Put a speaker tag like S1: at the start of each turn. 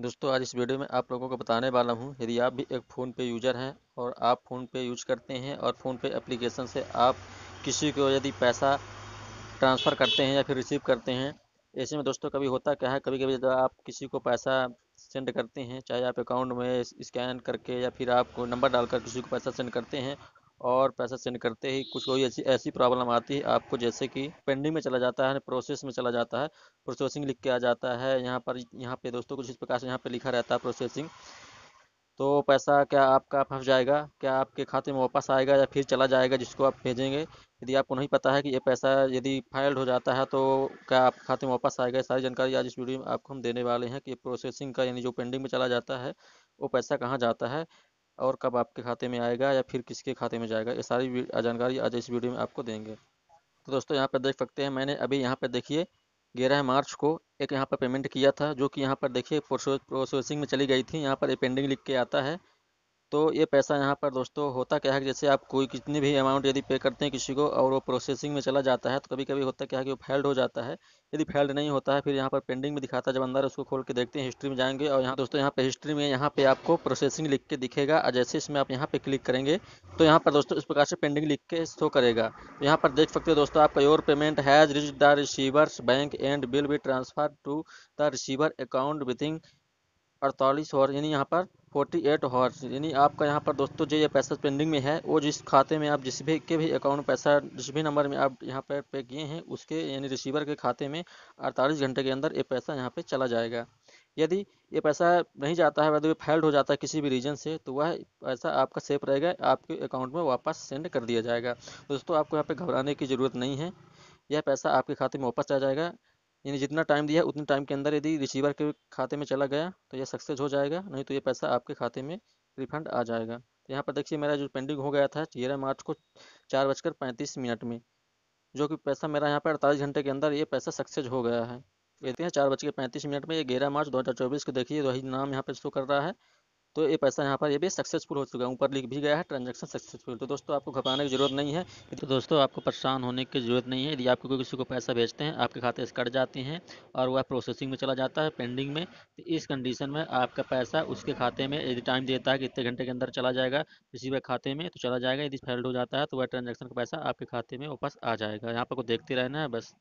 S1: दोस्तों आज इस वीडियो में आप लोगों को बताने वाला हूं यदि आप भी एक फ़ोन पे यूज़र हैं और आप फ़ोन पे यूज करते हैं और फ़ोन पे एप्लीकेशन से आप किसी को यदि पैसा ट्रांसफ़र करते हैं या फिर रिसीव करते हैं ऐसे में दोस्तों कभी होता क्या है कभी कभी जब आप किसी को पैसा सेंड करते हैं चाहे आप अकाउंट में स्कैन करके या फिर आप नंबर डालकर किसी को पैसा सेंड करते हैं और पैसा सेंड करते ही कुछ कोई ऐसी ऐसी प्रॉब्लम आती है आपको जैसे कि पेंडिंग में चला जाता है प्रोसेस में चला जाता है प्रोसेसिंग लिख के आ जाता है यहाँ पर यहाँ पे दोस्तों कुछ इस प्रकार से यहाँ पे लिखा रहता है प्रोसेसिंग तो पैसा क्या आपका फंस जाएगा क्या आपके खाते में वापस आएगा या फिर चला जाएगा जिसको आप भेजेंगे यदि आपको नहीं पता है कि ये पैसा यदि फाइल्ड हो जाता है तो क्या आप खाते में वापस आएगा सारी जानकारी आज इस वीडियो में आपको हम देने वाले हैं कि प्रोसेसिंग का यानी जो पेंडिंग में चला जाता है वो पैसा कहाँ जाता है और कब आपके खाते में आएगा या फिर किसके खाते में जाएगा ये सारी जानकारी आज इस वीडियो में आपको देंगे तो दोस्तों यहाँ पर देख सकते हैं मैंने अभी यहाँ पर देखिए ग्यारह मार्च को एक यहाँ पर पेमेंट किया था जो कि यहाँ पर देखिए प्रोसेसिंग में चली गई थी यहाँ पर ये पेंडिंग लिख के आता है तो ये पैसा यहाँ पर दोस्तों होता क्या है जैसे आप कोई कितनी भी अमाउंट यदि पे करते हैं किसी को और वो प्रोसेसिंग में चला जाता है तो कभी कभी होता क्या है कि वो फेल्ड हो जाता है यदि फेल्ड नहीं होता है फिर यहाँ पर पेंडिंग में दिखाता है जब अंदर उसको खोल के देखते हैं हिस्ट्री में जाएंगे और यहाँ दोस्तों यहाँ पर हिस्ट्री में यहाँ पे आपको प्रोसेसिंग लिख के दिखेगा और जैसे इसमें आप यहाँ पे क्लिक करेंगे तो यहाँ पर दोस्तों इस प्रकार से पेंडिंग लिख के शो करेगा तो यहाँ पर देख सकते हो दोस्तों आपका your payment has reach the receiver's bank and will be transfer to the receiver account within अड़तालीस हॉर्स यानी यहाँ पर फोर्टी एट हॉर्स यानी आपका यहाँ पर दोस्तों जो ये पैसा पेंडिंग में है वो जिस खाते में आप जिस भी के भी अकाउंट पैसा जिस भी नंबर में आप यहाँ पर पे किए हैं उसके यानी रिसीवर के खाते में अड़तालीस घंटे के अंदर ये पैसा यहाँ पे चला जाएगा यदि ये पैसा नहीं जाता है यदि फेल्ड हो जाता है किसी भी रीजन से तो वह पैसा आपका सेफ रहेगा आपके अकाउंट में वापस सेंड कर दिया जाएगा दोस्तों आपको यहाँ पे घबराने की ज़रूरत नहीं है यह पैसा आपके खाते में वापस आ जाएगा यानी जितना टाइम दिया उतने टाइम के अंदर यदि रिसीवर के खाते में चला गया तो यह सक्सेस हो जाएगा नहीं तो ये पैसा आपके खाते में रिफंड आ जाएगा तो यहाँ पर देखिए मेरा जो पेंडिंग हो गया था तेरह मार्च को चार बजकर पैंतीस मिनट में जो कि पैसा मेरा यहाँ पर अड़तालीस घंटे के अंदर ये पैसा सक्सेस हो गया है देखते हैं चार बज के पैंतीस मिनट में ये ग्यारह मार्च दो हज़ार चौबीस को देखिए वही नाम यहाँ पर शो कर रहा है तो ये पैसा यहाँ पर ये भी सक्सेसफुल हो चुका है ऊपर लिख भी गया है ट्रांजेक्शन सक्सेसफुल तो दोस्तों आपको घबराने की जरूरत नहीं है तो दोस्तों आपको परेशान होने की जरूरत नहीं है यदि आपको कोई किसी को पैसा भेजते हैं आपके खाते से कट जाते हैं और वह प्रोसेसिंग में चला जाता है पेंडिंग में तो इस कंडीशन में आपका पैसा उसके खाते में यदि टाइम देता है कि इतने घंटे के अंदर चला जाएगा किसी के खाते में तो चला जाएगा यदि फेल्ड हो जाता है तो वह ट्रांजेक्शन का पैसा आपके खाते में वापस आ जाएगा यहाँ पर को देखते रहना है बस